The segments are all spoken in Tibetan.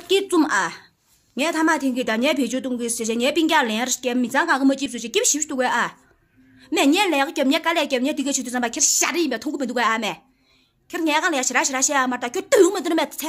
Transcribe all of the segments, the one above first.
ཁྱི 좀아 ཨ ངེ ཐམ ཐེ ཁེ དང ངེ ཕེ ཇུ དུང གི སེ ཇེ ངེ པིན གྱ ལེན རེ སྐེམ མི ཙང ཁ གམ ཅིབ སུ ཅིབ ཤིབ དུ གེ ཨ མེ ངེ ལེ ཡག ངེ ག ལེ ཡག ངེ དེ གེ ཅིབ ཙམ ཁེ ཤ རེ མེ ཐུག མེ དུ གེ ཨ མེ ཁེ ངེ ག ལེ ཡ ཤ ར ཤ ར ཤ ཨ མ ད ཁེ དུ མེ དུ མེ ཚེ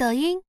抖音。